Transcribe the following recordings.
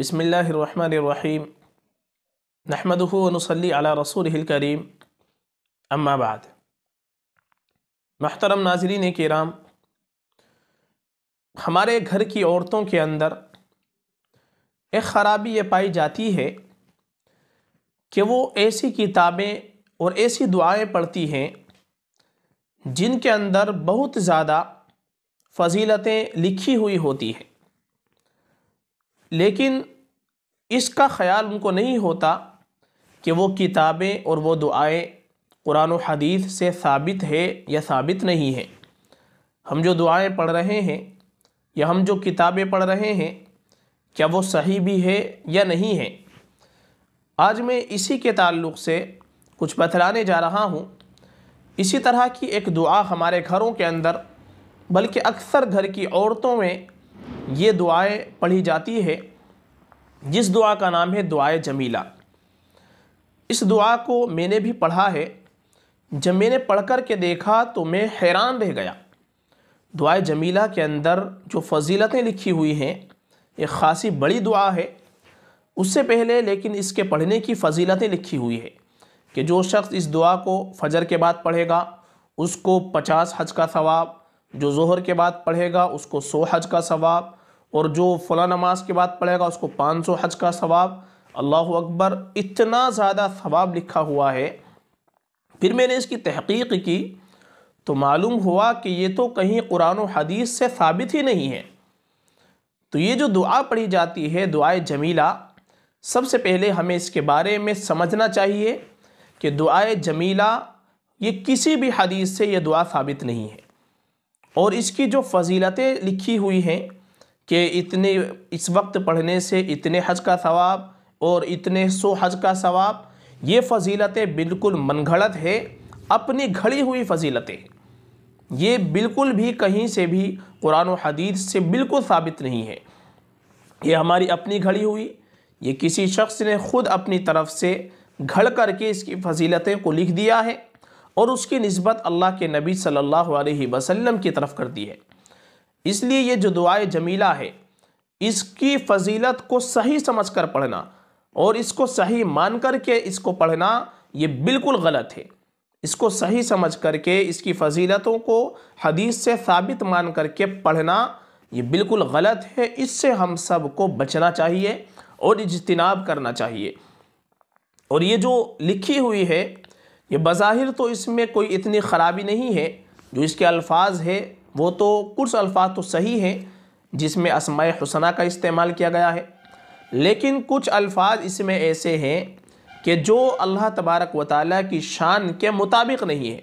बिसमीम नहमदनसली अला रसूल करीम अम्माबाद महतरम नाजरीन कराम हमारे घर की औरतों के अंदर एक ख़राबी ये पाई जाती है कि वो ऐसी किताबें और ऐसी दुआएं पढ़ती हैं जिनके अंदर बहुत ज़्यादा फजीलतें लिखी हुई होती हैं लेकिन इसका ख्याल उनको नहीं होता कि वो किताबें और वो दुआएं कुरान और हदीस से साबित है या साबित नहीं है हम जो दुआएं पढ़ रहे हैं या हम जो किताबें पढ़ रहे हैं क्या वो सही भी है या नहीं है आज मैं इसी के ताल्लुक़ से कुछ बतलाने जा रहा हूँ इसी तरह की एक दुआ हमारे घरों के अंदर बल्कि अक्सर घर की औरतों में ये दुआएं पढ़ी जाती है जिस दुआ का नाम है दुआ जमीला इस दुआ को मैंने भी पढ़ा है जब मैंने पढ़ कर के देखा तो मैं हैरान रह गया दुआ जमीला के अंदर जो फजीलतें लिखी हुई हैं ये खासी बड़ी दुआ है उससे पहले लेकिन इसके पढ़ने की फजीलतें लिखी हुई है कि जो शख्स इस दुआ को फजर के बाद पढ़ेगा उसको पचास हज का सवाब जो जहर के बाद पढ़ेगा उसको सौ हज का सवाब और जो फ़ला नमाज के बाद पढ़ेगा उसको पाँच सौ हज का सवाब अल्लाह अकबर इतना ज़्यादा सवाब लिखा हुआ है फिर मैंने इसकी तहकीक की तो मालूम हुआ कि ये तो कहीं कुरान हदीस से साबित ही नहीं है तो ये जो दुआ पढ़ी जाती है दुआ जमीला सबसे पहले हमें इसके बारे में समझना चाहिए कि दुआ जमीला ये किसी भी हदीस से ये दुआ साबित नहीं है और इसकी जो फजीलतें लिखी हुई हैं कि इतने इस वक्त पढ़ने से इतने हज का सवाब और इतने सौ हज का सवाब ये फजीलतें बिल्कुल मनगढ़ंत है अपनी घड़ी हुई फजीलतें ये बिल्कुल भी कहीं से भी कुरान हदीस से बिल्कुल साबित नहीं है ये हमारी अपनी घड़ी हुई ये किसी शख्स ने ख़ुद अपनी तरफ से घड़ करके इसकी फजीलतें को लिख दिया है और उसकी नस्बत अल्लाह के नबी सल्लल्लाहु अलैहि वसल्लम की तरफ कर दी है इसलिए ये जो दुआए जमीला है इसकी फजीलत को सही समझकर पढ़ना और इसको सही मान कर के इसको पढ़ना ये बिल्कुल गलत है इसको सही समझ कर के इसकी फजीलतों को हदीस से साबित मान कर के पढ़ना ये बिल्कुल गलत है इससे हम सब को बचना चाहिए और इजतनाब करना चाहिए और ये जो लिखी हुई है ये बज़ाहिर तो इसमें कोई इतनी ख़राबी नहीं है जो इसके अल्फाज है वो तो कुछ अल्फाज तो सही हैं जिसमें असमाय हसना का इस्तेमाल किया गया है लेकिन कुछ अल्फाज इसमें ऐसे हैं कि जो अल्लाह तबारक व ताली की शान के मुताबिक नहीं है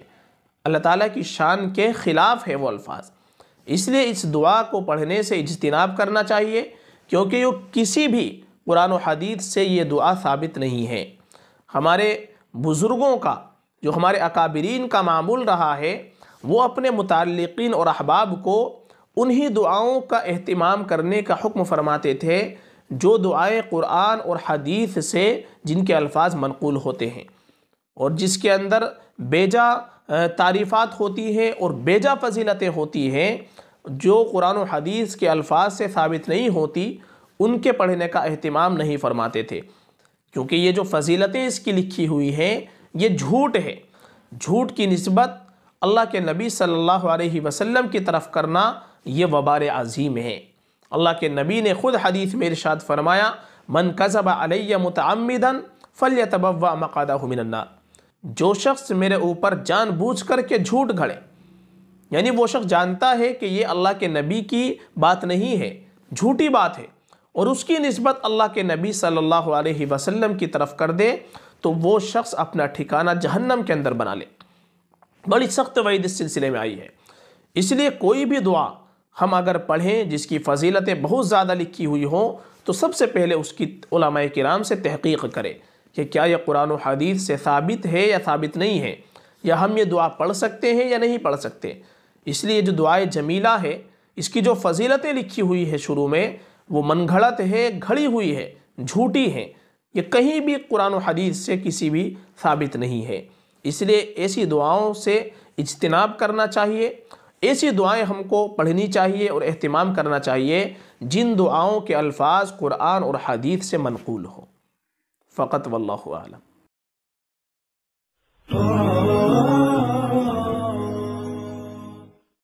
अल्लाह ताली की शान के ख़िलाफ़ है वो अल्फाज इसलिए इस दुआ को पढ़ने से इजतनाब करना चाहिए क्योंकि वो किसी भी कुरान हदीत से ये दुआ साबित नहीं है हमारे बुज़ुर्गों का जो हमारे अकाबरीन का मामूल रहा है वो अपने मुतलकिन और अहबाब को उन्हीं दुआओं का अहतमाम करने का हुक्म फरमाते थे जो दुआएँ क़ुरान और हदीस से जिनके अल्फाज मनकूल होते हैं और जिसके अंदर बेजा तारीफ़ात होती हैं और बेजा फजीलतें होती हैं जो कुरान और हदीस के अल्फाज से साबित नहीं होती उनके पढ़ने का अहतमाम नहीं फरमाते थे क्योंकि ये जो फजीलतें इसकी लिखी हुई हैं ये झूठ है झूठ की नस्बत अल्लाह के नबी सल्लल्लाहु अलैहि वसल्लम की तरफ करना ये वबार अजीम है अल्लाह के नबी ने ख़ुद हदीस में इरशाद फरमाया मन कज़ब अलैया मुतअम्मिदन फ़ल तबवा मकादा मिनन्ना जो शख्स मेरे ऊपर जानबूझ करके झूठ घड़े यानी वो शख्स जानता है कि ये अल्लाह के नबी की बात नहीं है झूठी बात है और उसकी नस्बत अल्लाह के नबी सल्लल्लाहु अलैहि वसल्लम की तरफ कर दे तो वो शख्स अपना ठिकाना जहन्नम के अंदर बना ले बड़ी सख्त वईद इस सिलसिले में आई है इसलिए कोई भी दुआ हम अगर पढ़ें जिसकी फजीलतें बहुत ज़्यादा लिखी हुई हों तो सबसे पहले उसकी कराम से तहकीक करें कि क्या यह कुरान हदीत से साबित है या साबित नहीं है या हम ये दुआ पढ़ सकते हैं या नहीं पढ़ सकते इसलिए जो दुआ जमीला है इसकी जो फजीलतें लिखी हुई है शुरू में वो घड़त है घड़ी हुई है झूठी है ये कहीं भी कुरान हदीस से किसी भी साबित नहीं है इसलिए ऐसी दुआओं से इजतनाब करना चाहिए ऐसी दुआएं हमको पढ़नी चाहिए और अहतमाम करना चाहिए जिन दुआओं के अल्फाज कुरान और हदीत से मनकूल हो फ़कत आलम